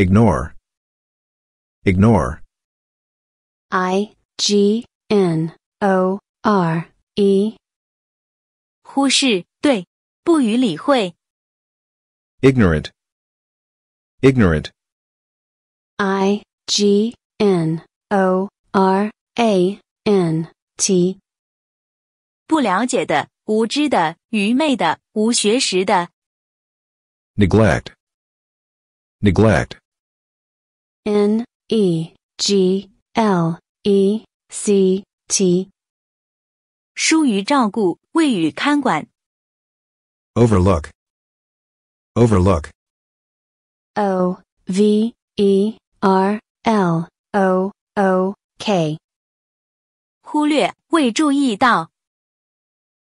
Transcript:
Ignore. Ignore. I G N O R E。忽视，对，不予理会。Ignorant. Ignorant. I G N O R A N T。不了解的，无知的，愚昧的，无学识的。Neglect. Neglect. Neglect，疏于照顾，未予看管。Overlook，overlook，overlook，忽略，未注意到。